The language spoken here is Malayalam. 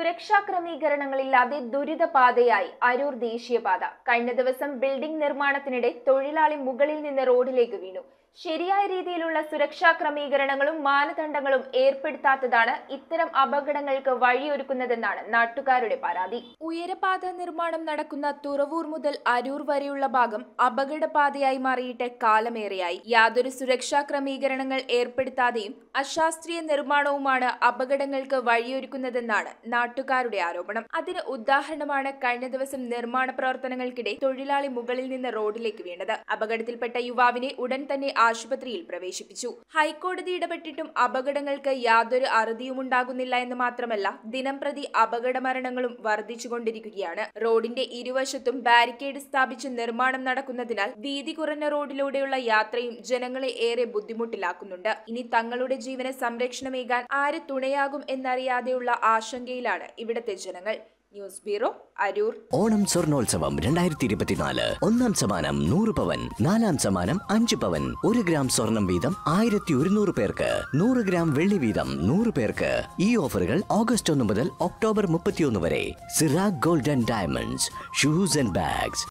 സുരക്ഷാ ക്രമീകരണങ്ങളില്ലാതെ ദുരിതപാതയായി അരൂർ ദേശീയപാത കഴിഞ്ഞ ദിവസം ബിൽഡിംഗ് നിർമ്മാണത്തിനിടെ തൊഴിലാളി മുകളിൽ നിന്ന് റോഡിലേക്ക് വീണു ശരിയായ രീതിയിലുള്ള സുരക്ഷാ ക്രമീകരണങ്ങളും മാനദണ്ഡങ്ങളും ഏർപ്പെടുത്താത്തതാണ് ഇത്തരം അപകടങ്ങൾക്ക് വഴിയൊരുക്കുന്നതെന്നാണ് നാട്ടുകാരുടെ പരാതി ഉയരപാത നിർമ്മാണം നടക്കുന്ന തുറവൂർ മുതൽ അരൂർ വരെയുള്ള ഭാഗം അപകടപാതയായി മാറിയിട്ട് കാലമേറെയായി യാതൊരു സുരക്ഷാ ക്രമീകരണങ്ങൾ ഏർപ്പെടുത്താതെയും അശാസ്ത്രീയ നിർമ്മാണവുമാണ് അപകടങ്ങൾക്ക് വഴിയൊരുക്കുന്നതെന്നാണ് നാട്ടുകാരുടെ ആരോപണം അതിന് ഉദാഹരണമാണ് കഴിഞ്ഞ ദിവസം നിർമ്മാണ പ്രവർത്തനങ്ങൾക്കിടെ തൊഴിലാളി മുകളിൽ നിന്ന് റോഡിലേക്ക് വീണത് അപകടത്തിൽപ്പെട്ട യുവാവിനെ ഉടൻ തന്നെ ആശുപത്രിയിൽ പ്രവേശിപ്പിച്ചു ഹൈക്കോടതി ഇടപെട്ടിട്ടും അപകടങ്ങൾക്ക് യാതൊരു അറുതിയുമുണ്ടാകുന്നില്ല എന്ന് മാത്രമല്ല ദിനംപ്രതി അപകട മരണങ്ങളും വർദ്ധിച്ചുകൊണ്ടിരിക്കുകയാണ് റോഡിന്റെ ഇരുവശത്തും ബാരിക്കേഡ് സ്ഥാപിച്ച് നിർമ്മാണം നടക്കുന്നതിനാൽ വീതി കുറഞ്ഞ റോഡിലൂടെയുള്ള യാത്രയും ജനങ്ങളെ ഏറെ ബുദ്ധിമുട്ടിലാക്കുന്നുണ്ട് ഇനി തങ്ങളുടെ ജീവന് സംരക്ഷണമേകാൻ ആര് തുണയാകും എന്നറിയാതെയുള്ള ആശങ്കയിലാണ് ഇവിടത്തെ ജനങ്ങൾ ന്യൂസ് ബ്യൂറോ അരൂർ ഓണം സ്വർണോത്സവം രണ്ടായിരത്തി ഇരുപത്തിനാല് ഒന്നാം സമ്മാനം നൂറ് പവൻ നാലാം സമ്മാനം അഞ്ച് പവൻ ഒരു ഗ്രാം സ്വർണം വീതം ആയിരത്തി ഒരുന്നൂറ് പേർക്ക് നൂറ് ഗ്രാം വെള്ളി വീതം നൂറ് പേർക്ക് ഈ ഓഫറുകൾ ഓഗസ്റ്റ് ഒന്ന് മുതൽ ഒക്ടോബർ മുപ്പത്തിയൊന്ന് വരെ Sirag golden diamonds shoes and bags